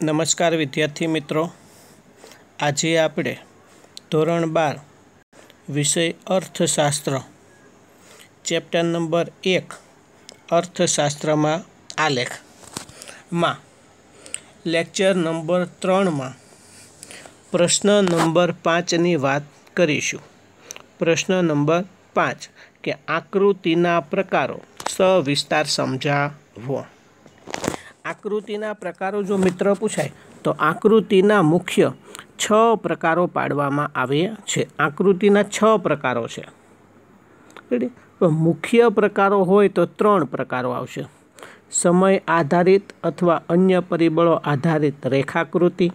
નમસ્કાર વિદ્યાર્થી મિત્રો આજે આપણે ધોરણ બાર વિષય અર્થશાસ્ત્ર ચેપ્ટર નંબર એક અર્થશાસ્ત્રમાં આલેખમાં લેક્ચર નંબર ત્રણમાં પ્રશ્ન નંબર પાંચની વાત કરીશું પ્રશ્ન નંબર પાંચ કે આકૃતિના પ્રકારો સવિસ્તાર સમજાવો આકૃતિના પ્રકારો જો મિત્ર પૂછાય તો આકૃતિના મુખ્ય છ પ્રકારો પાડવામાં આવ્યા છે આકૃતિના છ પ્રકારો છે મુખ્ય પ્રકારો હોય તો ત્રણ પ્રકારો આવશે સમય આધારિત અથવા અન્ય પરિબળો આધારિત રેખાકૃતિ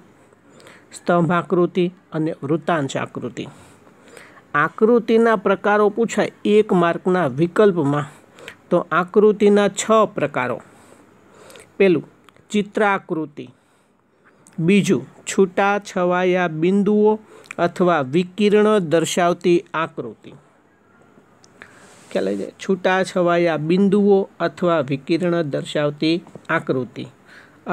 સ્તંભાકૃતિ અને વૃત્તાંશ આકૃતિ આકૃતિના પ્રકારો પૂછાય એક માર્કના વિકલ્પમાં તો આકૃતિના છ પ્રકારો પહેલું ચિત્રાકૃતિ બીજું છૂટા છવાયા બિંદુઓ અથવા વિકિરણ દર્શાવતી આકૃતિ ખ્યાલ જાય છૂટા છવાયા બિંદુઓ અથવા વિકિરણ દર્શાવતી આકૃતિ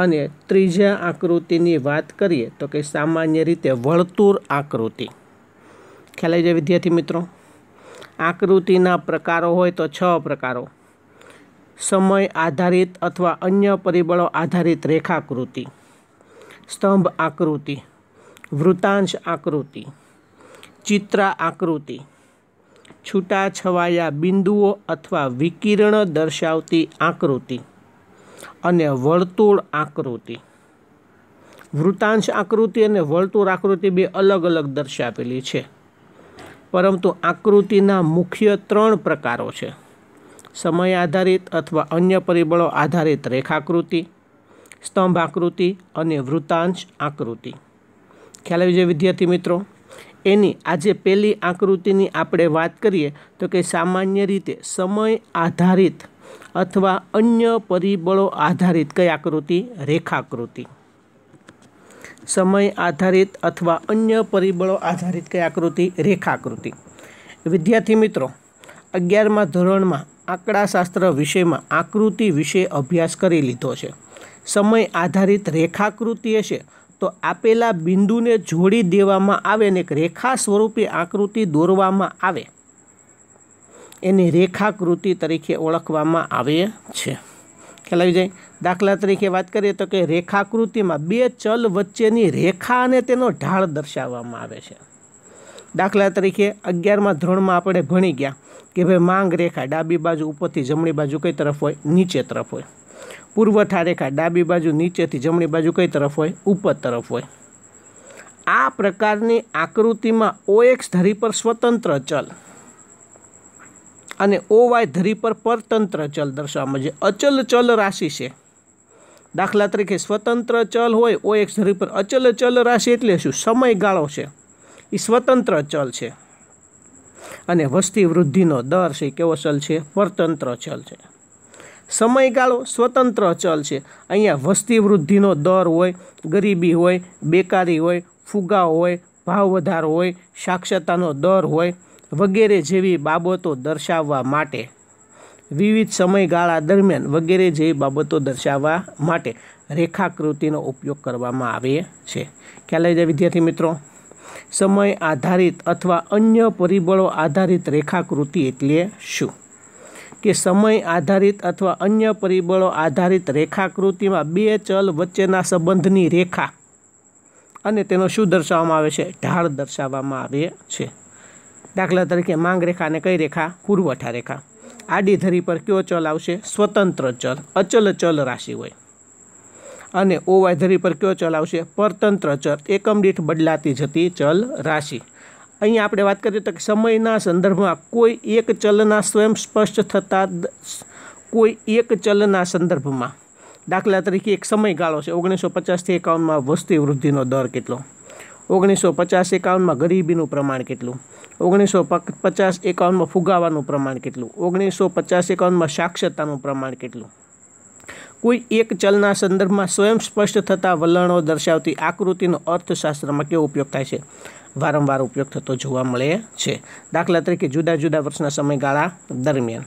અને ત્રીજા આકૃતિની વાત કરીએ તો કે સામાન્ય રીતે વર્તુળ આકૃતિ ખ્યાલ આવી જાય વિદ્યાર્થી મિત્રો આકૃતિના પ્રકારો હોય તો છ પ્રકારો સમય આધારિત અથવા અન્ય પરિબળો આધારિત રેખાકૃતિ સ્તંભ આકૃતિ વૃતાંશ આકૃતિ ચિત્રા આકૃતિ છૂટાછવાયા બિંદુઓ અથવા વિકિરણ દર્શાવતી આકૃતિ અને વર્તુળ આકૃતિ વૃતાંશ આકૃતિ અને વર્તુળ આકૃતિ બે અલગ અલગ દર્શાવેલી છે પરંતુ આકૃતિના મુખ્ય ત્રણ પ્રકારો છે સમય આધારિત અથવા અન્ય પરિબળો આધારિત રેખાકૃતિ સ્તંભ આકૃતિ અને વૃતાંશ આકૃતિ ખ્યાલ આવી જાય વિદ્યાર્થી મિત્રો એની આજે પહેલી આકૃતિની આપણે વાત કરીએ તો કે સામાન્ય રીતે સમય આધારિત અથવા અન્ય પરિબળો આધારિત કઈ આકૃતિ રેખાકૃતિ સમય આધારિત અથવા અન્ય પરિબળો આધારિત કઈ આકૃતિ રેખાકૃતિ વિદ્યાર્થી મિત્રો અગિયારમાં ધોરણમાં આંકડાશાસ્ત્ર વિષયમાં આકૃતિ વિશે અભ્યાસ કરી લીધો છે સમય આધારિત રેખાકૃતિ હશે તો આપેલા બિંદુને જોડી દેવામાં આવે ને એક રેખા સ્વરૂપે આકૃતિ દોરવામાં આવે એને રેખાકૃતિ તરીકે ઓળખવામાં આવે છે ખ્યાલ આવી જાય દાખલા તરીકે વાત કરીએ તો કે રેખાકૃતિમાં બે ચલ વચ્ચેની રેખા અને તેનો ઢાળ દર્શાવવામાં આવે છે દાખલા તરીકે અગિયારમાં ધોરણમાં આપણે ભણી ગયા કે ભાઈ માંગ રેખા ડાબી બાજુ ઉપરથી જમણી બાજુ કઈ તરફ હોય નીચે તરફ હોય પુરવઠા રેખા ડાબી બાજુ નીચેથી જમણી બાજુ કઈ તરફ હોય ઉપર તરફ હોય આ પ્રકારની આકૃતિમાં ઓએક્સ ધરી પર સ્વતંત્ર ચલ અને ઓ વાય ધરી પર પરતંત્ર ચલ દર્શાવવામાં છે અચલ ચલ રાશિ છે દાખલા તરીકે સ્વતંત્ર ચલ હોય ઓ એક્સ ધરી પર અચલ ચલ રાશિ એટલે શું સમયગાળો છે એ સ્વતંત્ર ચલ છે અને વસ્તી વૃદ્ધિનો દર છે કેવો ચલ છે પરતંત્ર ચલ છે સમયગાળો સ્વતંત્ર ચલ છે અહીંયા વસ્તી વૃદ્ધિનો દર હોય ગરીબી હોય બેકારી હોય ફુગાઓ હોય ભાવ વધારો હોય સાક્ષરતાનો દર હોય વગેરે જેવી બાબતો દર્શાવવા માટે વિવિધ સમયગાળા દરમિયાન વગેરે જેવી બાબતો દર્શાવવા માટે રેખાકૃતિનો ઉપયોગ કરવામાં આવે છે ક્યાં લઈ જાય વિદ્યાર્થી મિત્રો સમય આધારિત અથવા અન્ય પરિબળો આધારિત રેખાકૃતિ એટલે શું કે સમય આધારિત અથવા અન્ય પરિબળો આધારિત રેખાકૃતિમાં બે ચલ વચ્ચેના સંબંધની રેખા અને તેનો શું દર્શાવવામાં આવે છે ઢાળ દર્શાવવામાં આવે છે દાખલા તરીકે માંગ રેખા અને કઈ રેખા પુરવઠા રેખા આડી ધરી પર કયો ચલ આવશે સ્વતંત્ર ચલ અચલ ચલ રાશિ હોય અને ઓવાય ધરી પર કયો ચલ આવશે પરતંત્ર ચલ એકમ દીઠ બદલાતી જતી ચલ રાશિ અહીંયા આપણે વાત કરીએ તો સમયના સંદર્ભમાં કોઈ એક ચલના સ્વયં સ્પષ્ટ થતાં કોઈ એક ચલના સંદર્ભમાં દાખલા તરીકે એક સમયગાળો છે ઓગણીસો પચાસથી એકાવનમાં વસ્તી વૃદ્ધિનો દર કેટલો ઓગણીસો પચાસ એકાવનમાં ગરીબીનું પ્રમાણ કેટલું ઓગણીસો પચાસ એકાવનમાં ફુગાવાનું પ્રમાણ કેટલું ઓગણીસો પચાસ એકાવનમાં સાક્ષરતાનું પ્રમાણ કેટલું કોઈ એક ચલના સંદર્ભમાં સ્વયં સ્પષ્ટ થતા વલણો દર્શાવતી આકૃતિનો અર્થશાસ્ત્રમાં કેવો ઉપયોગ થાય છે વારંવાર ઉપયોગ થતો જોવા મળે છે દાખલા તરીકે જુદા જુદા વર્ષના સમયગાળા દરમિયાન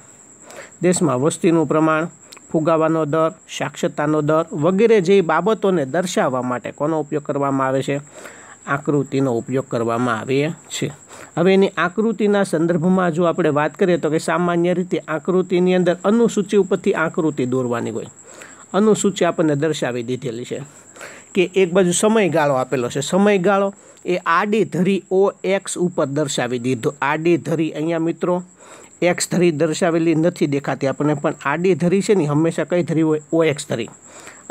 દેશમાં વસ્તીનું પ્રમાણ ફુગાવાનો દર સાક્ષરતાનો દર વગેરે જેવી બાબતોને દર્શાવવા માટે કોનો ઉપયોગ કરવામાં આવે છે આકૃતિનો ઉપયોગ કરવામાં આવે છે હવે એની આકૃતિના સંદર્ભમાં જો આપણે વાત કરીએ તો કે સામાન્ય રીતે આકૃતિની અંદર અનુસૂચિ ઉપરથી આકૃતિ દોરવાની હોય અનુસૂચિ આપણને દર્શાવી દીધેલી છે કે એક બાજુ સમયગાળો આપેલો છે સમયગાળો એ આડી ધરી ઓ એક્સ ઉપર દર્શાવી દીધો આડી ધરી અહીંયા મિત્રો એક્સ ધરી દર્શાવેલી નથી દેખાતી આપણને પણ આડી ધરી છે ને હંમેશા કઈ ધરી હોય ઓ એક્સ ધરી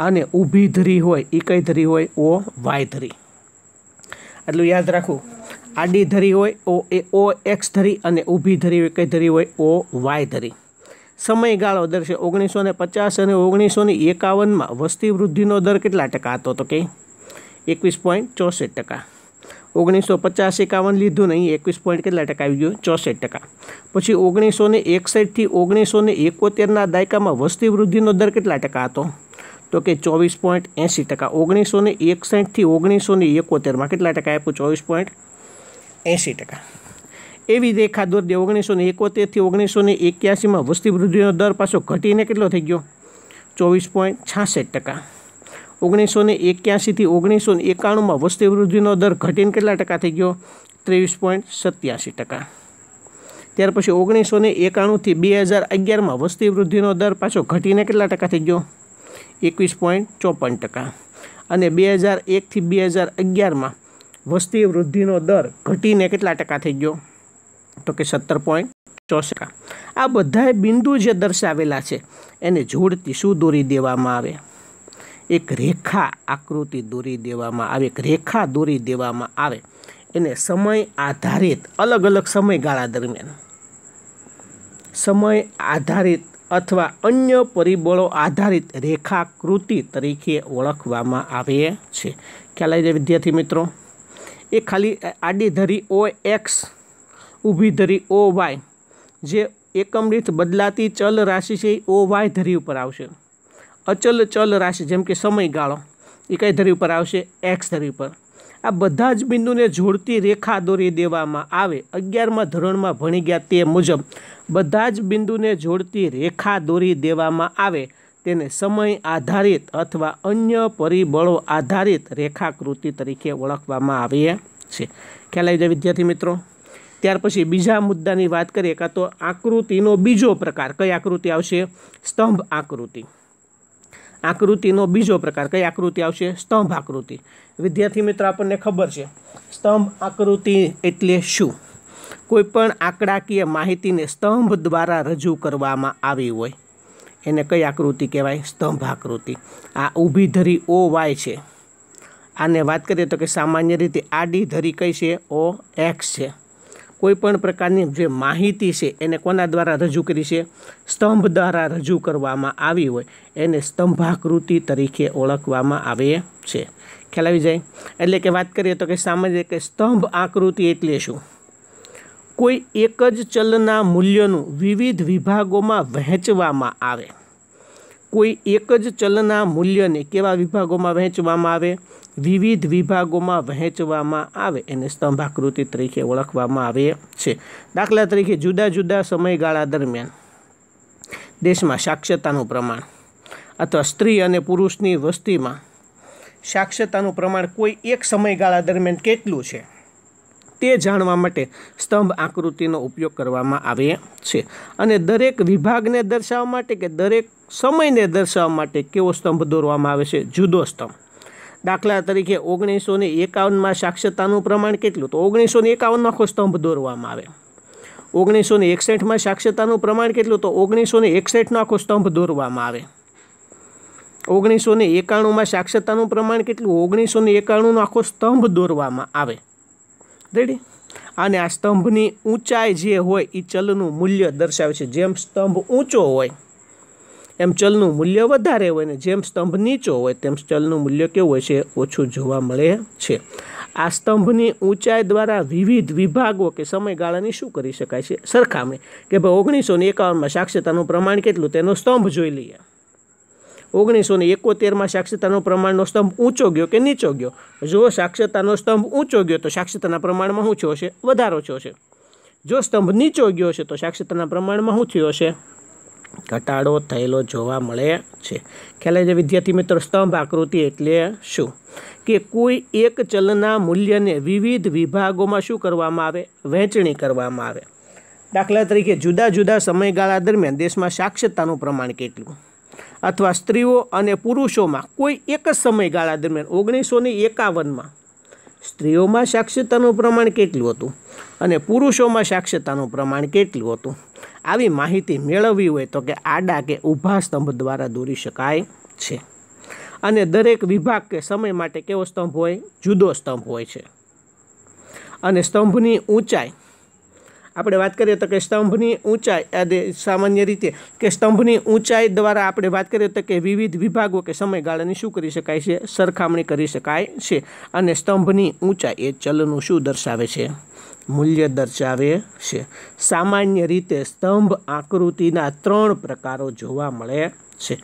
અને ઊભી ધરી હોય એ કઈ ધરી હોય ઓ વાય ધરી એટલું યાદ રાખવું આડી ધરી હોય ઓ એ ઓ એક્સ ધરી અને ઊભી ધરી હોય કઈ ધરી હોય ઓ વાય ધરી સમયગાળો દર છે ઓગણીસો ને પચાસ અને ઓગણીસો ને એકાવનમાં વસ્તી વૃદ્ધિનો દર કેટલા ટકા હતો તો કે એકવીસ પોઈન્ટ ચોસઠ ટકા ઓગણીસો પચાસ એકાવન લીધું નહીં એકવીસ પોઈન્ટ કેટલા ટકા આવી ગયું ચોસઠ ટકા પછી ઓગણીસો ને એકસઠથી ઓગણીસો ને એકોતેરના દાયકામાં વસ્તી વૃદ્ધિનો દર કેટલા ટકા હતો તો કે ચોવીસ પોઈન્ટ એંસી ટકા ઓગણીસો ને એકસઠથી ઓગણીસો ને એકોતેરમાં કેટલા ટકા આપ્યું ચોવીસ પોઈન્ટ એંસી ટકા એવી જ રેખા દોરી ઓગણીસો ને એકોતેરથી ઓગણીસો ને એક્યાસીમાં વસ્તીવૃદ્ધિનો દર પાછો ઘટીને કેટલો થઈ ગયો ચોવીસ પોઈન્ટ છાસઠ ટકા ઓગણીસો ને એક્યાસીથી ઓગણીસો ને એકાણુંમાં વસ્તીવૃદ્ધિનો દર ઘટીને કેટલા ટકા થઈ ગયો ત્રેવીસ પોઈન્ટ સત્યાસી ટકા ત્યાર પછી ઓગણીસો ને એકાણુંથી બે હજાર અગિયારમાં વસ્તી વૃદ્ધિનો દર પાછો ઘટીને કેટલા ટકા થઈ ગયો એકવીસ પોઈન્ટ ચોપન ટકા અને બે હજાર એકથી બે હજાર અગિયારમાં વસ્તી વૃદ્ધિનો દર ઘટીને કેટલા ટકા થઈ ગયો તો કે સત્તર પોઈન્ટ ચોસઠ આ બધાએ બિંદુ જે દર્શાવેલા છે એને જોડતી શું દોરી દેવામાં આવે એક રેખા આકૃતિ દોરી દેવામાં આવે એક રેખા દોરી દેવામાં આવે એને સમય આધારિત અલગ અલગ સમયગાળા દરમિયાન સમય આધારિત અથવા અન્ય પરિબળો આધારિત રેખાકૃતિ તરીકે ઓળખવામાં આવે છે ખ્યાલ આવી વિદ્યાર્થી મિત્રો એ ખાલી આડી ધરી ઓ એક્સ ઊભી ધરી ઓ વાય જે એકમ રીત બદલાતી ચલ રાશિ છે એ ઓ વાય ધરી ઉપર આવશે અચલ ચલ રાશિ જેમ કે સમયગાળો એ કઈ ધરી ઉપર આવશે એક્સ ધરી ઉપર આ બધા જ બિંદુને જોડતી રેખા દોરી દેવામાં આવે અગિયારમાં ધોરણમાં ભણી ગયા તે મુજબ બધા જ બિંદુને જોડતી રેખા દોરી દેવામાં આવે તેને સમય આધારિત અથવા અન્ય પરિબળો આધારિત રેખાકૃતિ તરીકે ઓળખવામાં આવે છે ખ્યાલ આવી જાય વિદ્યાર્થી મિત્રો ત્યાર પછી બીજા મુદ્દાની વાત કરીએ કાં તો આકૃતિનો બીજો પ્રકાર કઈ આકૃતિ આવશે સ્તંભ આકૃતિ આકૃતિનો બીજો પ્રકાર કઈ આકૃતિ આવશે સ્તંભ આકૃતિ વિદ્યાર્થી મિત્રો આપણને ખબર છે સ્તંભ આકૃતિ એટલે શું કોઈપણ આંકડાકીય માહિતીને સ્તંભ દ્વારા રજૂ કરવામાં આવી હોય એને કઈ આકૃતિ કહેવાય સ્તંભ આકૃતિ આ ઊભી ધરી ઓ વાય છે આને વાત કરીએ તો કે સામાન્ય રીતે આડી ધરી કઈ છે ઓ એક્સ છે કોઈપણ પ્રકારની જે માહિતી છે એને કોના દ્વારા રજૂ કરી છે સ્તંભ દ્વારા રજૂ કરવામાં આવી હોય એને સ્તંભાકૃતિ તરીકે ઓળખવામાં આવે છે ખ્યાલ આવી જાય એટલે કે વાત કરીએ તો કે સામાન્ય કે સ્તંભ આકૃતિ એટલે શું કોઈ એક જ ચલના મૂલ્યનું વિવિધ વિભાગોમાં વહેંચવામાં આવે કોઈ એક જ ચલના મૂલ્યને કેવા વિભાગોમાં વહેંચવામાં આવે વિવિધ વિભાગોમાં વહેંચવામાં આવે એને સ્તંભાકૃતિ તરીકે ઓળખવામાં આવે છે દાખલા તરીકે જુદા જુદા સમયગાળા દરમિયાન દેશમાં સાક્ષરતાનું પ્રમાણ અથવા સ્ત્રી અને પુરુષની વસ્તીમાં સાક્ષરતાનું પ્રમાણ કોઈ એક સમયગાળા દરમિયાન કેટલું છે તે જાણવા માટે સ્તંભ આકૃતિનો ઉપયોગ કરવામાં આવે છે અને દરેક વિભાગને દર્શાવવા માટે કે દરેક સમયને દર્શાવવા માટે કેવો સ્તંભ દોરવામાં આવે છે જુદો સ્તંભ દાખલા તરીકે ઓગણીસો ને એકાવનમાં સાક્ષરતાનું પ્રમાણ કેટલું તો ઓગણીસો ને એકાવનનો આખો સ્તંભ દોરવામાં આવે ઓગણીસો ને એકસઠમાં સાક્ષરતાનું પ્રમાણ કેટલું તો ઓગણીસો ને એકસઠનો આખો સ્તંભ દોરવામાં આવે ઓગણીસો ને એકાણુંમાં સાક્ષરતાનું પ્રમાણ કેટલું ઓગણીસો ને એકાણુંનો આખો સ્તંભ દોરવામાં આવે રેડી અને આ સ્તંભની ઊંચાઈ જે હોય એ ચલનું મૂલ્ય દર્શાવે છે જેમ સ્તંભ ઊંચો હોય એમ ચલનું મૂલ્ય વધારે હોય ને જેમ સ્તંભ નીચો હોય તેમ ચલનું મૂલ્ય કેવું હોય છે ઓછું જોવા મળે છે આ સ્તંભની ઊંચાઈ દ્વારા વિવિધ વિભાગો કે સમયગાળાની શું કરી શકાય છે સરખામણી કે ભાઈ ઓગણીસો ને એકાવનમાં સાક્ષરતાનું પ્રમાણ કેટલું તેનો સ્તંભ જોઈ લઈએ ઓગણીસો ને એકોતેરમાં સાક્ષરતાનો પ્રમાણનો સ્તંભ ઊંચો ગયો કે નીચો ગયો જો સાક્ષરતાનો સ્તંભ ઊંચો ગયો તો સાક્ષરતાના પ્રમાણમાં ઊંચો હશે વધારો ઓછો છે જો સ્તંભ નીચો ગયો છે તો સાક્ષરતાના પ્રમાણમાં શું થયો છે ઘટાડો થયેલો જોવા મળે છે ખ્યાલ છે વિદ્યાર્થી મિત્રો સ્તંભ આકૃતિ એટલે શું કે કોઈ એક ચલના મૂલ્યને વિવિધ વિભાગોમાં શું કરવામાં આવે વહેંચણી કરવામાં આવે દાખલા તરીકે જુદા જુદા સમયગાળા દરમિયાન દેશમાં સાક્ષરતાનું પ્રમાણ કેટલું અથવા સ્ત્રીઓ અને પુરુષોમાં કોઈ એક જ સમયગાળા દરમિયાન ઓગણીસો ને એકાવનમાં સ્ત્રીઓમાં સાક્ષરતાનું પ્રમાણ કેટલું હતું અને પુરુષોમાં સાક્ષરતાનું પ્રમાણ કેટલું હતું આવી માહિતી મેળવવી હોય તો કે આડા કે ઊભા સ્તંભ દ્વારા દોરી શકાય છે અને દરેક વિભાગ કે સમય માટે કેવો સ્તંભ હોય જુદો સ્તંભ હોય છે અને સ્તંભની ઊંચાઈ આપણે વાત કરીએ તો કે સ્તંભની ઊંચાઈ સામાન્ય રીતે કે સ્તંભની ઊંચાઈ દ્વારા આપણે વાત કરીએ તો કે વિવિધ વિભાગો કે સમયગાળાની શું કરી શકાય છે સરખામણી કરી શકાય છે અને સ્તંભની ઊંચાઈ એ ચલનું શું દર્શાવે છે મૂલ્ય દર્શાવે છે સામાન્ય રીતે સ્તંભ આકૃતિના ત્રણ પ્રકારો જોવા મળે છે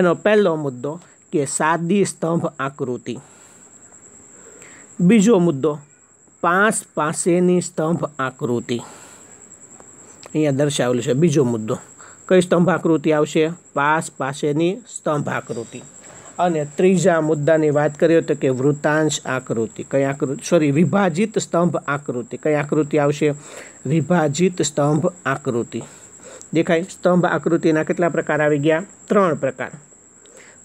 એનો પહેલો મુદ્દો કે સાદી સ્તંભ આકૃતિ બીજો મુદ્દો પાંચ પાસેની સ્તંભ આકૃતિ અહીંયા દર્શાવેલું છે બીજો મુદ્દો કઈ સ્તંભાકૃતિ આવશે પાસ પાસેની સ્તંભાકૃતિ અને ત્રીજા મુદ્દાની વાત કરીએ તો કે વૃતાંશ આકૃતિ કઈ આકૃતિ સોરી વિભાજિત સ્તંભ આકૃતિ કઈ આકૃતિ આવશે વિભાજિત સ્તંભ આકૃતિ દેખાય સ્તંભ આકૃતિના કેટલા પ્રકાર આવી ગયા ત્રણ પ્રકાર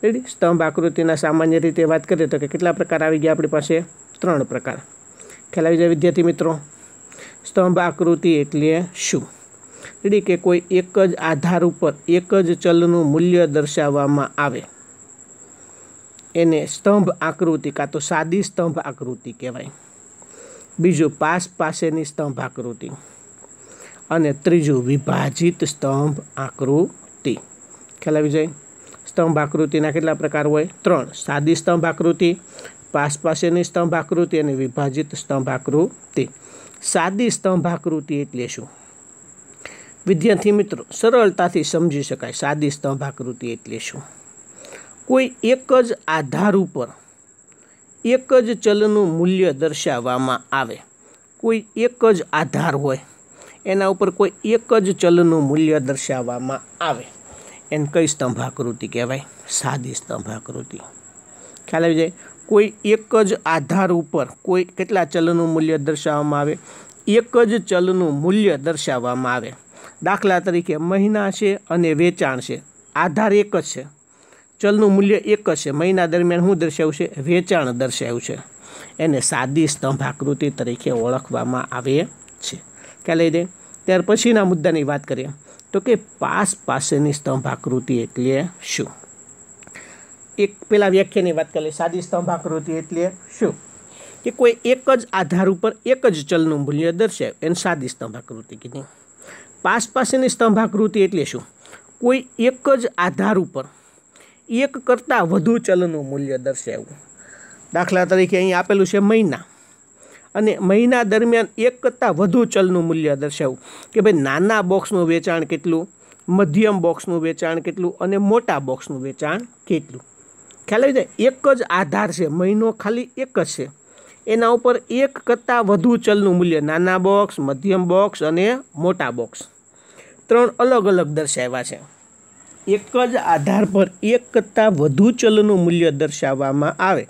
રેડી સ્તંભ આકૃતિના સામાન્ય રીતે વાત કરીએ તો કે કેટલા પ્રકાર આવી ગયા આપણી પાસે ત્રણ પ્રકાર ખ્યાલ આવી જાય વિદ્યાર્થી મિત્રો સ્તંભ આકૃતિ એટલે શું ડી કે કોઈ એક જ આધાર ઉપર એક જ ચલનું મૂલ્ય દર્શાવવામાં આવે એને સ્તંભ આકૃતિ કાં તો સાદી સ્તંભ આકૃતિ કહેવાય બીજું પાસ પાસેની સ્તંભ આકૃતિ અને ત્રીજું વિભાજિત સ્તંભ આકૃતિ ખ્યાલ આવી જાય સ્તંભ આકૃતિના કેટલા પ્રકાર હોય ત્રણ સાદી સ્તંભ આકૃતિ પાસ પાસેની સ્તંભ આકૃતિ અને વિભાજિત સ્તંભ આકૃતિ સાદી સ્તંભ આકૃતિ એટલે શું વિદ્યાર્થી મિત્રો સરળતાથી સમજી શકાય સાદી સ્તંભાકૃતિ એટલે શું કોઈ એક જ આધાર ઉપર એક જ ચલનું મૂલ્ય દર્શાવવામાં આવે કોઈ એક જ આધાર હોય એના ઉપર કોઈ એક જ ચલનું મૂલ્ય દર્શાવવામાં આવે એને કઈ સ્તંભાકૃતિ કહેવાય સાદી સ્તંભાકૃતિ ખ્યાલ આવી જાય કોઈ એક જ આધાર ઉપર કોઈ કેટલા ચલનું મૂલ્ય દર્શાવવામાં આવે એક જ ચલનું મૂલ્ય દર્શાવવામાં આવે દાખલા તરીકે મહિના છે અને વેચાણ છે આધાર એક જ છે ચલનું મૂલ્ય એક જ છે મહિના દરમિયાન શું દર્શાવ્યું છે વેચાણ દર્શાવ્યું છે એને સાદી સ્તંભ આકૃતિ તરીકે ઓળખવામાં આવે છે ક્યાં લઈ દે ત્યાર પછીના મુદ્દાની વાત કરીએ તો કે પાસ પાસેની સ્તંભ આકૃતિ એટલે શું એક પેલા વ્યાખ્યાની વાત કરીએ સાદી સ્તંભ આકૃતિ એટલે શું કે કોઈ એક જ આધાર ઉપર એક જ ચલનું મૂલ્ય દર્શાવ્યું એને સાદી સ્તંભ સ્તંભાકૃતિ કીધી પાસ પાસેની સ્તંભાકૃતિ એટલે શું કોઈ એક જ આધાર ઉપર એક કરતાં વધુ ચલનું મૂલ્ય દર્શાવવું દાખલા તરીકે અહીં આપેલું છે મહિના અને મહિના દરમિયાન એક કરતાં વધુ ચલનું મૂલ્ય દર્શાવવું કે ભાઈ નાના બોક્સનું વેચાણ કેટલું મધ્યમ બોક્સનું વેચાણ કેટલું અને મોટા બોક્સનું વેચાણ કેટલું ખ્યાલ આવી જાય એક જ આધાર છે મહિનો ખાલી એક જ છે એના ઉપર એક કરતાં વધુ ચલનું મૂલ્ય નાના બોક્સ મધ્યમ બોક્સ અને મોટા બોક્સ ત્રણ અલગ અલગ દર્શાવ્યા છે એક જ આધાર પર એક કરતાં વધુ ચલનું મૂલ્ય દર્શાવવામાં આવે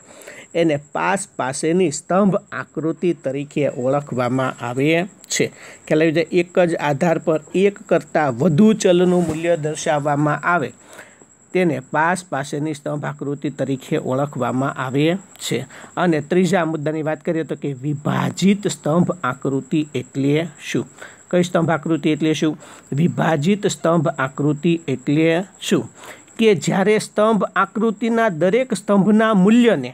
એને પાસ પાસેની સ્તંભ આકૃતિ તરીકે ઓળખવામાં આવે છે ખ્યાલ આવી જાય એક જ આધાર પર એક કરતાં વધુ ચલનું મૂલ્ય દર્શાવવામાં આવે તેને પાસ પાસેની સ્તંભ આકૃતિ તરીકે ઓળખવામાં આવે છે અને ત્રીજા મુદ્દાની વાત કરીએ તો કે વિભાજિત સ્તંભ આકૃતિ એટલે શું કઈ સ્તંભ આકૃતિ એટલે શું વિભાજિત સ્તંભ આકૃતિ એટલે શું કે જ્યારે સ્તંભ આકૃતિના દરેક સ્તંભના મૂલ્યને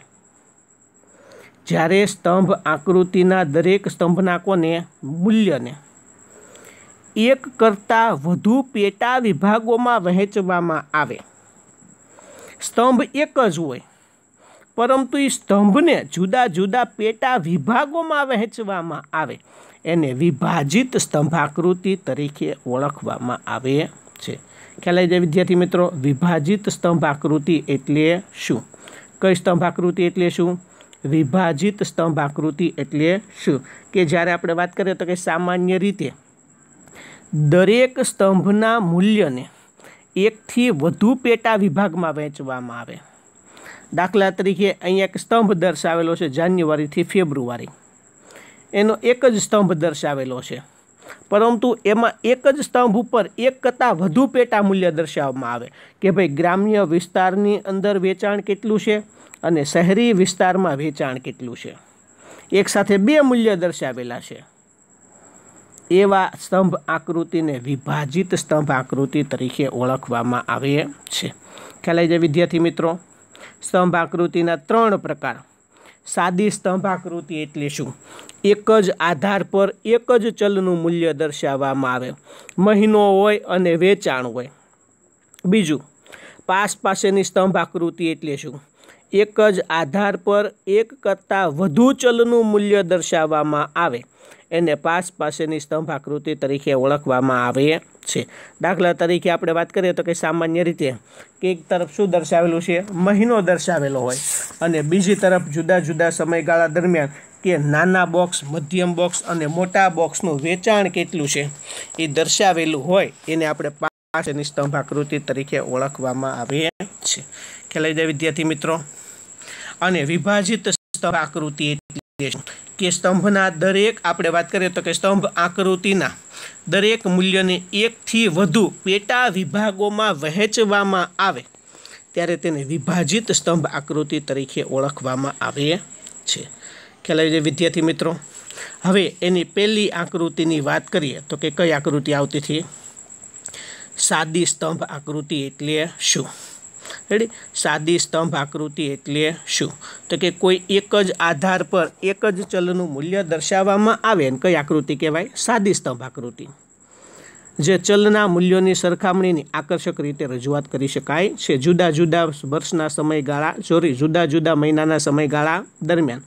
જ્યારે સ્તંભ આકૃતિના દરેક સ્તંભના કોને મૂલ્યને એક કરતાં વધુ પેટા વિભાગોમાં વહેંચવામાં આવે સ્તંભ એક જ હોય પરંતુ એ સ્તંભને જુદા જુદા પેટા વિભાગોમાં વહેંચવામાં આવે એને વિભાજિત સ્તંભાકૃતિ તરીકે ઓળખવામાં આવે છે ખ્યાલ આવી જાય વિદ્યાર્થી મિત્રો વિભાજિત સ્તંભાકૃતિ એટલે શું કઈ સ્તંભાકૃતિ એટલે શું વિભાજિત સ્તંભાકૃતિ એટલે શું કે જ્યારે આપણે વાત કરીએ તો કે સામાન્ય રીતે દરેક સ્તંભના મૂલ્યને એકથી વધુ પેટા વિભાગમાં વહેંચવામાં આવે દાખલા તરીકે અહીંયા એક સ્તંભ દર્શાવેલો છે જાન્યુઆરીથી ફેબ્રુઆરી એનો એક જ સ્તંભ દર્શાવેલો છે પરંતુ એમાં એક જ સ્તંભ ઉપર એક કરતાં વધુ પેટા મૂલ્ય દર્શાવવામાં આવે કે ભાઈ ગ્રામ્ય વિસ્તારની અંદર વેચાણ કેટલું છે અને શહેરી વિસ્તારમાં વેચાણ કેટલું છે એકસાથે બે મૂલ્ય દર્શાવેલા છે એવા સ્તંભ આકૃતિને વિભાજિત સ્તંભ આકૃતિ તરીકે ઓળખવામાં આવે છે ખ્યાલ આવી વિદ્યાર્થી મિત્રો સ્તંભ આકૃતિના ત્રણ પ્રકાર સાદી સ્તંભ આકૃતિ એટલે શું એક જ આધાર પર એક જ ચલનું મૂલ્ય દર્શાવવામાં આવે મહિનો હોય અને વેચાણ હોય બીજું પાસ પાસેની સ્તંભ આકૃતિ એટલે શું એક જ આધાર પર એક કરતાં વધુ ચલનું મૂલ્ય દર્શાવવામાં આવે એને પાસ પાસેની સ્તંભ આકૃતિ તરીકે ઓળખવામાં આવે છે દાખલા તરીકે આપણે વાત કરીએ તો કે સામાન્ય રીતે કે એક તરફ શું દર્શાવેલું છે મહિનો દર્શાવેલો હોય અને બીજી તરફ જુદા જુદા સમયગાળા દરમિયાન કે નાના બોક્સ મધ્યમ બોક્સ અને મોટા બોક્સનું વેચાણ કેટલું છે એ દર્શાવેલું હોય એને આપણે આ તેની સ્તંભ આકૃતિ તરીકે ઓળખવામાં આવે છે ખ્યાલ દે વિદ્યાર્થી મિત્રો અને વિભાજિત સ્તંભ આકૃતિ એટલે કે સ્તંભના દરેક આપણે વાત કરીએ તો કે સ્તંભ આકૃતિના દરેક મૂલ્યને એકથી વધુ પેટા વિભાગોમાં વહેંચવામાં આવે ત્યારે તેને વિભાજિત સ્તંભ આકૃતિ તરીકે ઓળખવામાં આવે છે ખેલાઈ દે વિદ્યાર્થી મિત્રો હવે એની પહેલી આકૃતિની વાત કરીએ તો કે કઈ આકૃતિ આવતી હતી સાદી સ્તંભ આકૃતિ એટલે શું રેડી સાદી સ્તંભ આકૃતિ એટલે શું તો કે કોઈ એક જ આધાર પર એક જ ચલનું મૂલ્ય દર્શાવવામાં આવે ને કઈ આકૃતિ કહેવાય સાદી સ્તંભ આકૃતિ જે ચલના મૂલ્યોની સરખામણીની આકર્ષક રીતે રજૂઆત કરી શકાય છે જુદા જુદા વર્ષના સમયગાળા સોરી જુદા જુદા મહિનાના સમયગાળા દરમિયાન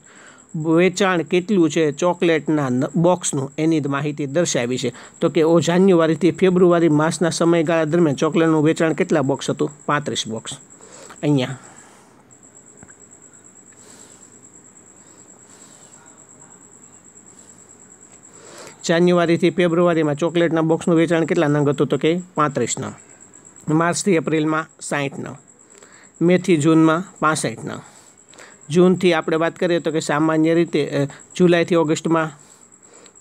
વેચાણ કેટલું છે ચોકલેટના બોક્સનું એની માહિતી દર્શાવી છે તો કે ઓ જાન્યુઆરીથી ફેબ્રુઆરી માસના સમયગાળા દરમિયાન ચોકલેટનું વેચાણ કેટલા બોક્સ હતું પાંત્રીસ બોક્સ અહીંયા જાન્યુઆરીથી ફેબ્રુઆરીમાં ચોકલેટના બોક્સનું વેચાણ કેટલા નંગ હતું તો કે પાંત્રીસ નંગ માર્ચથી એપ્રિલમાં સાઠ નંગ મેથી જૂનમાં પાસઠ નંગ જૂનથી આપણે વાત કરીએ તો કે સામાન્ય રીતે જુલાઈથી ઓગસ્ટમાં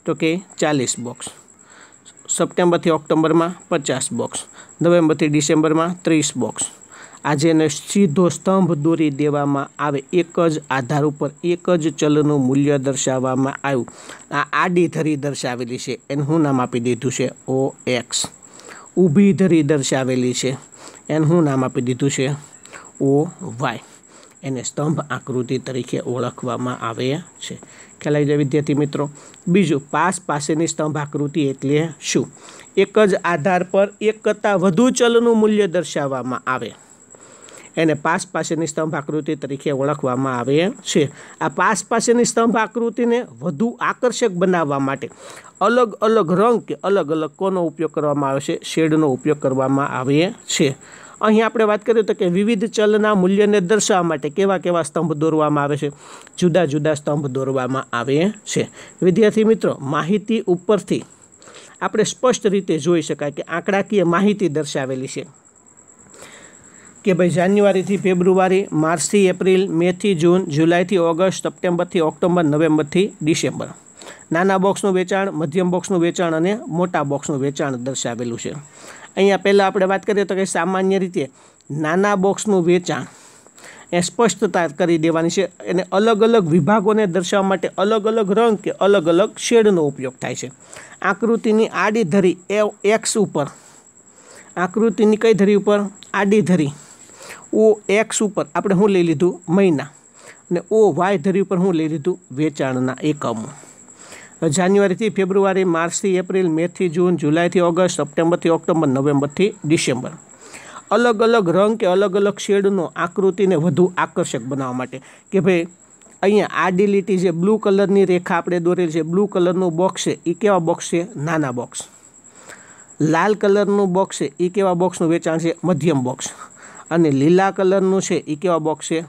તો કે ચાલીસ બોક્સ સપ્ટેમ્બરથી ઓક્ટોબરમાં પચાસ બોક્સ નવેમ્બરથી ડિસેમ્બરમાં ત્રીસ બોક્સ આજેને સીધો સ્તંભ દોરી દેવામાં આવે એક જ આધાર ઉપર એક જ ચલનું મૂલ્ય દર્શાવવામાં આવ્યું આ આડી ધરી દર્શાવેલી છે એનું હું નામ આપી દીધું છે ઓ એક્સ ઊભી ધરી દર્શાવેલી છે એનું હું નામ આપી દીધું છે ઓ વાય એને સ્તંભ આકૃતિ તરીકે ઓળખવામાં આવે છે ખ્યાલ આવી જાય વિદ્યાર્થી મિત્રો બીજું પાસ પાસેની સ્તંભ આકૃતિ એટલે શું એક જ આધાર પર એક કરતાં વધુ ચલનું મૂલ્ય દર્શાવવામાં આવે એને પાસ પાસેની સ્તંભ આકૃતિ તરીકે ઓળખવામાં આવે છે આ પાસ પાસેની સ્તંભ આકૃતિને વધુ આકર્ષક બનાવવા માટે અલગ અલગ રંગ કે અલગ અલગ કોનો ઉપયોગ કરવામાં આવે છે શેડનો ઉપયોગ કરવામાં આવે છે અહીં આપણે વાત કરીએ તો કે વિવિધ ચલના મૂલ્યને દર્શાવવા માટે કેવા કેવા સ્તંભ દોરવામાં આવે છે જુદા જુદા સ્તંભ દોરવામાં આવે છે વિદ્યાર્થી મિત્રો માહિતી ઉપરથી આપણે સ્પષ્ટ રીતે જોઈ શકાય કે આંકડાકીય માહિતી દર્શાવેલી છે કે ભાઈ જાન્યુઆરીથી ફેબ્રુઆરી માર્ચથી એપ્રિલ મેથી જૂન જુલાઈથી ઓગસ્ટ સપ્ટેમ્બરથી ઓક્ટોબર નવેમ્બરથી ડિસેમ્બર નાના બોક્સનું વેચાણ મધ્યમ બોક્સનું વેચાણ અને મોટા બોક્સનું વેચાણ દર્શાવેલું છે અહીંયા પહેલાં આપણે વાત કરીએ તો કે સામાન્ય રીતે નાના બોક્સનું વેચાણ એ સ્પષ્ટતા કરી દેવાની છે એને અલગ અલગ વિભાગોને દર્શાવવા માટે અલગ અલગ રંગ કે અલગ અલગ શેડનો ઉપયોગ થાય છે આકૃતિની આડી ધરી એ એક્સ ઉપર આકૃતિની કઈ ધરી ઉપર આડી ધરી ઓ એક્સ ઉપર આપણે હું લઈ લીધું મહિના અને ઓ વાય ધરી ઉપર હું લઈ લીધું વેચાણના એકમો જાન્યુઆરીથી ફેબ્રુઆરી માર્ચથી એપ્રિલ મેથી જૂન જુલાઈથી ઓગસ્ટ સપ્ટેમ્બરથી ઓક્ટોબર નવેમ્બરથી ડિસેમ્બર અલગ અલગ રંગ કે અલગ અલગ શેડનો આકૃતિને વધુ આકર્ષક બનાવવા માટે કે ભાઈ અહીંયા આ ડીલીટી જે બ્લુ કલરની રેખા આપણે દોરેલી છે બ્લુ કલરનું બોક્સ છે એ કેવા બોક્સ છે નાના બોક્સ લાલ કલરનું બોક્સ છે એ કેવા બોક્સનું વેચાણ છે મધ્યમ બોક્સ અને લીલા કલરનું છે એ કેવા બોક્સ છે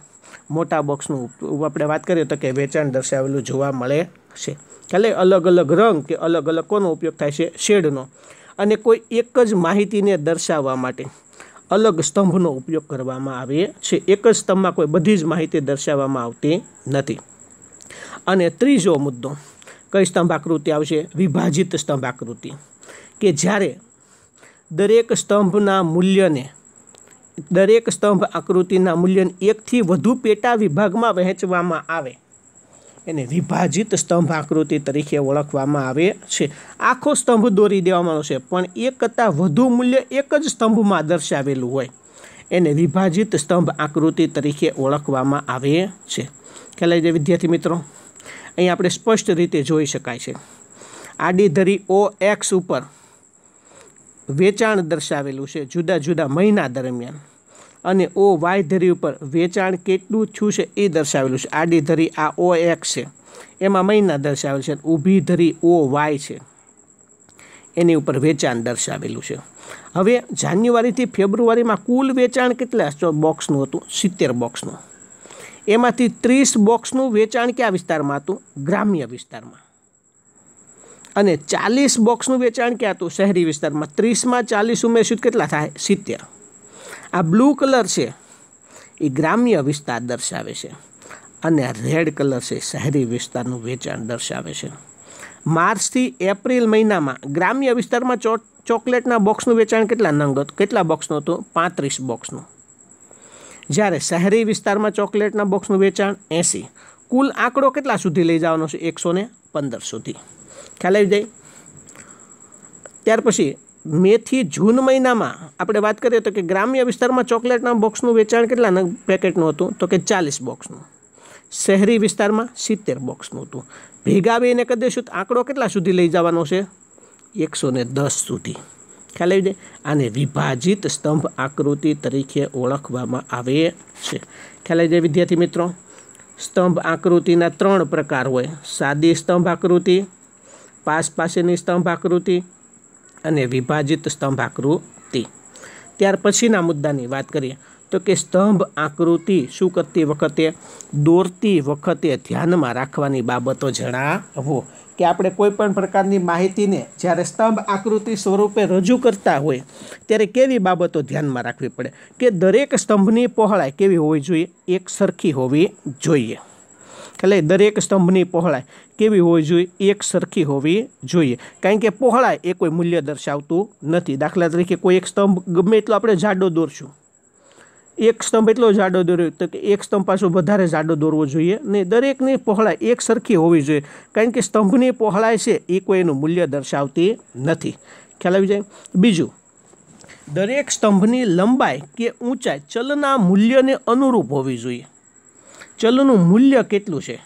મોટા બોક્સનું આપણે વાત કરીએ તો કે વેચાણ દર્શાવેલું જોવા મળે છે એટલે અલગ અલગ રંગ કે અલગ અલગ કોનો ઉપયોગ થાય છે શેડનો અને કોઈ એક જ માહિતીને દર્શાવવા માટે અલગ સ્તંભનો ઉપયોગ કરવામાં આવે છે એક જ સ્તંભમાં કોઈ બધી જ માહિતી દર્શાવવામાં આવતી નથી અને ત્રીજો મુદ્દો કઈ સ્તંભાકૃતિ આવશે વિભાજિત સ્તંભાકૃતિ કે જ્યારે દરેક સ્તંભના મૂલ્યને દરેક સ્તંભ આકૃતિના મૂલ્યને એકથી વધુ પેટા વિભાગમાં વહેંચવામાં આવે એને વિભાજિત સ્તંભ આકૃતિ તરીકે ઓળખવામાં આવે છે આખો સ્તંભ દોરી દેવામાં આવશે પણ એક કરતાં વધુ મૂલ્ય એક જ સ્તંભમાં દર્શાવેલું હોય એને વિભાજિત સ્તંભ આકૃતિ તરીકે ઓળખવામાં આવે છે ખ્યાલ આવી વિદ્યાર્થી મિત્રો અહીં આપણે સ્પષ્ટ રીતે જોઈ શકાય છે આડી ધરી ઓ એક્સ ઉપર વેચાણ દર્શાવેલું છે જુદા જુદા મહિના દરમિયાન અને ઓ વાય ધરી ઉપર વેચાણ કેટલું છું છે એ દર્શાવેલું છે આડી ધરી આ ઓ એક્સ છે એમાં મહિના દર્શાવેલ છે ઊભી ધરી ઓ વાય છે એની ઉપર વેચાણ દર્શાવેલું છે હવે જાન્યુઆરીથી ફેબ્રુઆરીમાં કુલ વેચાણ કેટલા બોક્સનું હતું સિત્તેર બોક્સનું એમાંથી ત્રીસ બોક્સનું વેચાણ કયા વિસ્તારમાં હતું ગ્રામ્ય વિસ્તારમાં અને ચાલીસ બોક્સનું વેચાણ ક્યાં હતું શહેરી વિસ્તારમાં ત્રીસમાં ચાલીસ ઉમેરશું કેટલા થાય સિત્તેર આ બ્લુ કલર છે એ ગ્રામ્ય વિસ્તાર દર્શાવે છે અને રેડ કલર છે શહેરી વિસ્તારનું વેચાણ દર્શાવે છે માર્ચથી એપ્રિલ મહિનામાં ગ્રામ્ય વિસ્તારમાં ચો ચોકલેટના બોક્સનું વેચાણ કેટલા નંગ હતું કેટલા બોક્સનું હતું પાંત્રીસ બોક્સનું જ્યારે શહેરી વિસ્તારમાં ચોકલેટના બોક્સનું વેચાણ એંસી કુલ આંકડો કેટલા સુધી લઈ જવાનો છે એકસો પંદર સુધી ખ્યાલ આવી જાય ત્યાર પછી મેથી જૂન મહિનામાં આપણે વાત કરીએ તો કે ગ્રામ્ય વિસ્તારમાં ચોકલેટના બોક્સનું વેચાણ કેટલાના પેકેટનું હતું તો કે ચાલીસ બોક્સનું શહેરી વિસ્તારમાં સિત્તેર બોક્સનું હતું ભેગા બેને કદાચ આંકડો કેટલા સુધી લઈ જવાનો છે એકસો ને દસ સુધી ખ્યાલ આવી જાય આને વિભાજિત સ્તંભ આકૃતિ તરીકે ઓળખવામાં આવે છે ખ્યાલ આવી જાય વિદ્યાર્થી મિત્રો સ્તંભ આકૃતિના ત્રણ પ્રકાર હોય સાદી સ્તંભ આકૃતિ પાસ પાસેની સ્તંભ આકૃતિ અને વિભાજિત સ્તંભ આકૃતિ ત્યાર પછીના મુદ્દાની વાત કરીએ તો કે સ્તંભ આકૃતિ શું કરતી વખતે દોરતી વખતે ધ્યાનમાં રાખવાની બાબતો જણાવો કે આપણે કોઈ પણ પ્રકારની માહિતીને જ્યારે સ્તંભ આકૃતિ સ્વરૂપે રજૂ કરતા હોય ત્યારે કેવી બાબતો ધ્યાનમાં રાખવી પડે કે દરેક સ્તંભની પહોળાઈ કેવી હોવી જોઈએ એક સરખી હોવી જોઈએ એટલે દરેક સ્તંભની પહોળાઈ કેવી હોવી જોઈએ એક સરખી હોવી જોઈએ કારણ કે પહોળાઈ એ કોઈ મૂલ્ય દર્શાવતું નથી દાખલા તરીકે કોઈ એક સ્તંભ ગમે એટલો આપણે જાડો દોરશું એક સ્તંભ એટલો જાડો દોર્યો તો કે એક સ્તંભ પાછો વધારે જાડો દોરવો જોઈએ ને દરેકની પહોળાઈ એક સરખી હોવી જોઈએ કારણ કે સ્તંભની પહોળાઈ છે એ કોઈ એનું મૂલ્ય દર્શાવતી નથી ખ્યાલ આવી જાય બીજું દરેક સ્તંભની લંબાઈ કે ઊંચાઈ ચલના મૂલ્યને અનુરૂપ હોવી જોઈએ ચલનું મૂલ્ય કેટલું છે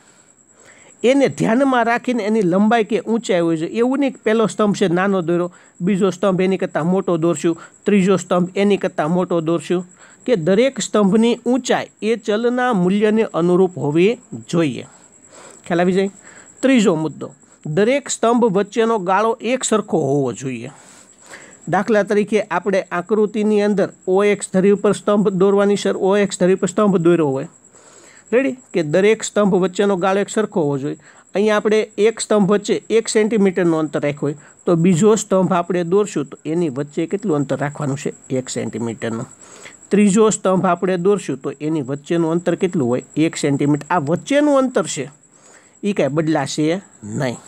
એને ધ્યાનમાં રાખીને એની લંબાઈ કે ઊંચાઈ હોય છે એવું નહીં પહેલો સ્તંભ છે નાનો દોરો બીજો સ્તંભ એની કરતાં મોટો દોરશું ત્રીજો સ્તંભ એની કરતાં મોટો દોરશું કે દરેક સ્તંભની ઊંચાઈ એ ચલના મૂલ્યને અનુરૂપ હોવી જોઈએ ખ્યાલ આવી જાય ત્રીજો મુદ્દો દરેક સ્તંભ વચ્ચેનો ગાળો એક સરખો હોવો જોઈએ દાખલા તરીકે આપણે આકૃતિની અંદર ઓ એક ધરી ઉપર સ્તંભ દોરવાની સર ઓ એક્સ ધરી ઉપર સ્તંભ દોર્યો હોય રેડી કે દરેક સ્તંભ વચ્ચેનો ગાળો એક સરખો હોવો જોઈએ અહીંયા આપણે એક સ્તંભ વચ્ચે એક સેન્ટીમીટરનું અંતર રાખ્યું હોય તો બીજો સ્તંભ આપણે દોરશું તો એની વચ્ચે કેટલું અંતર રાખવાનું છે એક સેન્ટીમીટરનું ત્રીજો સ્તંભ આપણે દોરશું તો એની વચ્ચેનું અંતર કેટલું હોય એક સેન્ટીમીટર આ વચ્ચેનું અંતર છે એ કાંઈ બદલાશે નહીં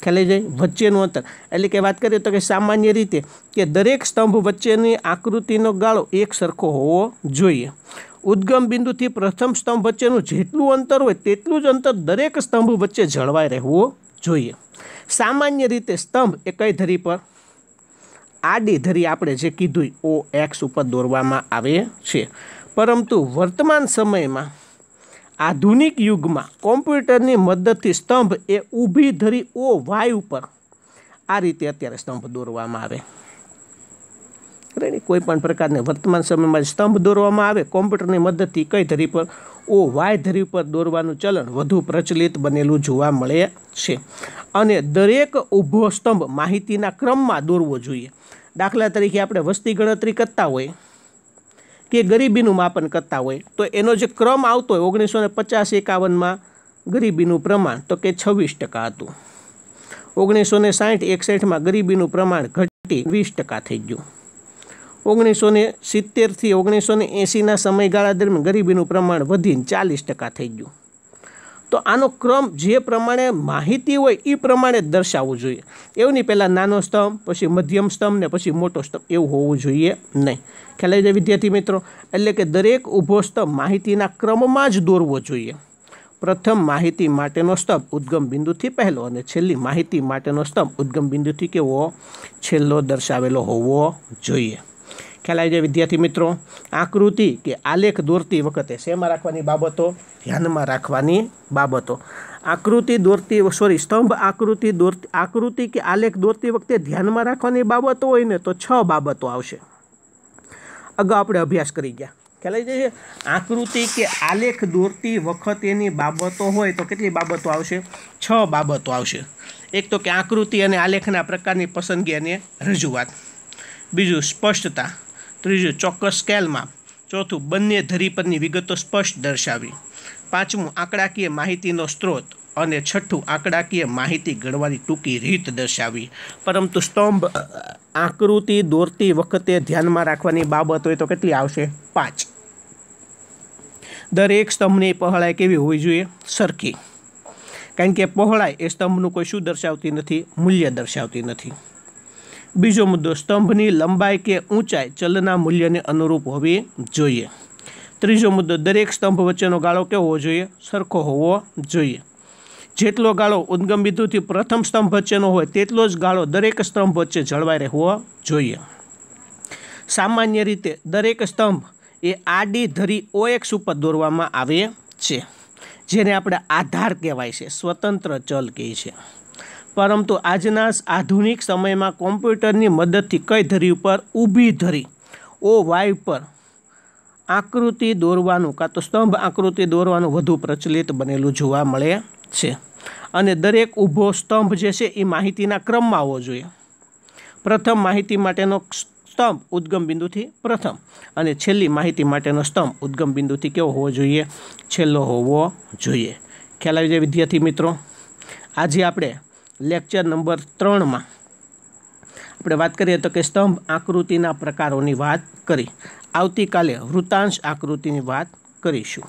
ખ્યાલ જાય વચ્ચેનું અંતર એટલે કે વાત કરીએ તો કે સામાન્ય રીતે કે દરેક સ્તંભ વચ્ચેની આકૃતિનો ગાળો એક સરખો હોવો જોઈએ ઉદ્ગમ બિંદુથી પ્રથમ સ્તંભ વચ્ચેનું જેટલું અંતર હોય તેટલું જ અંતર દરેક સ્તંભ વચ્ચે જળવાઈ રહેવું જોઈએ સામાન્ય રીતે સ્તંભ એકાઈ ધરી પર આડી ધરી આપણે જે કીધું ઓ એક્સ ઉપર દોરવામાં આવે છે પરંતુ વર્તમાન સમયમાં આધુનિક યુગમાં કોમ્પ્યુટરની મદદથી સ્તંભ એ ઊભી ધરી ઓ વાય ઉપર આ રીતે અત્યારે સ્તંભ દોરવામાં આવે બરાબર કોઈપણ પ્રકારને વર્તમાન સમયમાં સ્તંભ દોરવામાં આવે કોમ્પ્યુટરની મદદથી કઈ ધરી પર ઓ વાય ધરી પર દોરવાનું ચલણ વધુ પ્રચલિત બનેલું જોવા મળે છે અને દરેક ઊભો સ્તંભ માહિતીના ક્રમમાં દોરવો જોઈએ દાખલા તરીકે આપણે વસ્તી ગણતરી કરતા હોય કે ગરીબીનું માપન કરતા હોય તો એનો જે ક્રમ આવતો હોય ઓગણીસો ને પચાસ એકાવનમાં ગરીબીનું પ્રમાણ તો કે છવ્વીસ ટકા હતું ઓગણીસો ને સાહીઠ એકસઠમાં ગરીબીનું પ્રમાણ ઘટી વીસ ટકા થઈ ગયું ઓગણીસો ને સિત્તેરથી ઓગણીસો ને એંસીના સમયગાળા દરમિયાન ગરીબીનું પ્રમાણ વધીને ચાલીસ ટકા થઈ ગયું તો આનો ક્રમ જે પ્રમાણે માહિતી હોય એ પ્રમાણે દર્શાવવું જોઈએ એવું નહીં પહેલાં નાનો સ્તંભ પછી મધ્યમ સ્તંભ ને પછી મોટો સ્તંભ એવું હોવું જોઈએ નહીં ખ્યાલ આવી વિદ્યાર્થી મિત્રો એટલે કે દરેક ઊભો સ્તંભ માહિતીના ક્રમમાં જ દોરવો જોઈએ પ્રથમ માહિતી માટેનો સ્તંભ ઉદ્ગમ બિંદુથી પહેલો અને છેલ્લી માહિતી માટેનો સ્તંભ ઉદ્ગમ બિંદુથી કેવો છેલ્લો દર્શાવેલો હોવો જોઈએ ખ્યાલ જાય વિદ્યાર્થી મિત્રો આકૃતિ કે આલેખ દોરતી વખતે શેમાં રાખવાની બાબતો ધ્યાનમાં રાખવાની બાબતો આકૃતિ દોરતી સોરી સ્તંભ આકૃતિ દોરતી આકૃતિ કે આલેખ દોરતી વખતે ધ્યાનમાં રાખવાની બાબતો હોય ને તો છ બાબતો આવશે અગાઉ આપણે અભ્યાસ કરી ગયા ખ્યાલ જઈએ આકૃતિ કે આલેખ દોરતી વખતેની બાબતો હોય તો કેટલી બાબતો આવશે છ બાબતો આવશે એક તો કે આકૃતિ અને આલેખના પ્રકારની પસંદગી અને રજૂઆત બીજું સ્પષ્ટતા ત્રીજું ચોક્કસ સ્કેલમાં ચોથું બંને ધરી પરની વિગતો સ્પષ્ટ દર્શાવી પાંચમું આંકડાકીય માહિતીનો સ્ત્રોત અને છઠ્ઠું આંકડાકીય માહિતી ગણવાની ટૂંકી રીત દર્શાવી પરંતુ સ્તંભ આકૃતિ દોરતી વખતે ધ્યાનમાં રાખવાની બાબત હોય તો કેટલી આવશે પાંચ દરેક સ્તંભની પહોળાઈ કેવી હોવી જોઈએ સરખી કારણ કે પહોળાઈ એ સ્તંભનું કોઈ શું દર્શાવતી નથી મૂલ્ય દર્શાવતી નથી બીજો મુદ્દો સ્તંભની લંબાઈ કે ઊંચાઈ ચલના મૂલ્યને અનુરૂપ હોવી જોઈએ ત્રીજો મુદ્દો દરેક સ્તંભ વચ્ચેનો ગાળો કેવો હોવો જોઈએ સરખો હોવો જોઈએ જેટલો ગાળો ઉદ્ગમ બિંદુથી પ્રથમ સ્તંભ વચ્ચેનો હોય તેટલો જ ગાળો દરેક સ્તંભ વચ્ચે જળવાઈ રહેવો જોઈએ સામાન્ય રીતે દરેક સ્તંભ એ આડી ધરી ઓએક્સ ઉપર દોરવામાં આવે છે જેને આપણે આધાર કહેવાય છે સ્વતંત્ર ચલ કહે છે પરંતુ આજના આધુનિક સમયમાં કોમ્પ્યુટરની મદદથી કઈ ધરી ઉપર ઊભી ધરી ઓ વાય પર આકૃતિ દોરવાનું કાં તો સ્તંભ આકૃતિ દોરવાનું વધુ પ્રચલિત બનેલું જોવા મળે છે અને દરેક ઊભો સ્તંભ જે છે એ માહિતીના ક્રમમાં આવવો જોઈએ પ્રથમ માહિતી માટેનો સ્તંભ ઉદ્ગમ બિંદુથી પ્રથમ અને છેલ્લી માહિતી માટેનો સ્તંભ ઉદ્ગમ બિંદુથી કેવો હોવો જોઈએ છેલ્લો હોવો જોઈએ ખ્યાલ આવી જાય વિદ્યાર્થી મિત્રો આજે આપણે લેક્ચર નંબર ત્રણમાં આપણે વાત કરીએ તો કે સ્તંભ આકૃતિના પ્રકારોની વાત કરી આવતીકાલે વૃતાંશ આકૃતિની વાત કરીશું